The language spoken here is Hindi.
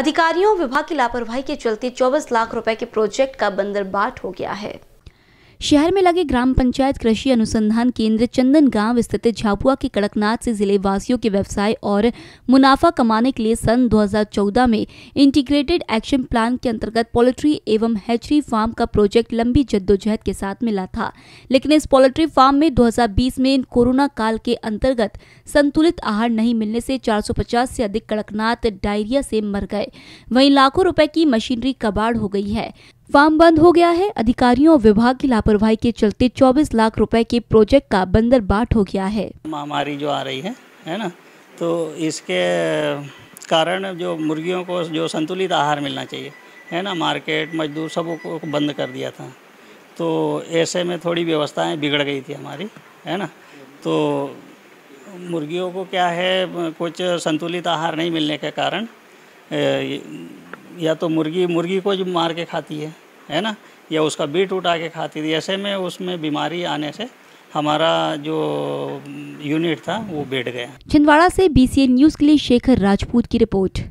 अधिकारियों विभाग की लापरवाही के चलते 24 लाख रुपए के प्रोजेक्ट का बंदरबाट हो गया है शहर में लगे ग्राम पंचायत कृषि अनुसंधान केंद्र चंदन गांव स्थित झाबुआ के कड़कनाथ से जिले वासियों के व्यवसाय और मुनाफा कमाने के लिए सन 2014 में इंटीग्रेटेड एक्शन प्लान के अंतर्गत पोल्ट्री एवं हैचरी फार्म का प्रोजेक्ट लंबी जद्दोजहद के साथ मिला था लेकिन इस पोल्ट्री फार्म में दो में कोरोना काल के अंतर्गत संतुलित आहार नहीं मिलने से चार से अधिक कड़कनाथ डायरिया से मर गए वही लाखों रुपए की मशीनरी कबाड़ हो गई है फार्म बंद हो गया है अधिकारियों और विभाग की लापरवाही के चलते 24 लाख रुपए के प्रोजेक्ट का बंदर बाट हो गया है महामारी जो आ रही है है ना तो इसके कारण जो मुर्गियों को जो संतुलित आहार मिलना चाहिए है ना मार्केट मजदूर सब को बंद कर दिया था तो ऐसे में थोड़ी व्यवस्थाएँ बिगड़ गई थी हमारी है ना तो मुर्गियों को क्या है कुछ संतुलित आहार नहीं मिलने के कारण या तो मुर्गी मुर्गी को मार के खाती है है ना या उसका बीट उठा के खाती थी ऐसे में उसमें बीमारी आने से हमारा जो यूनिट था वो बैठ गया छिंदवाड़ा से बीसीएन न्यूज़ के लिए शेखर राजपूत की रिपोर्ट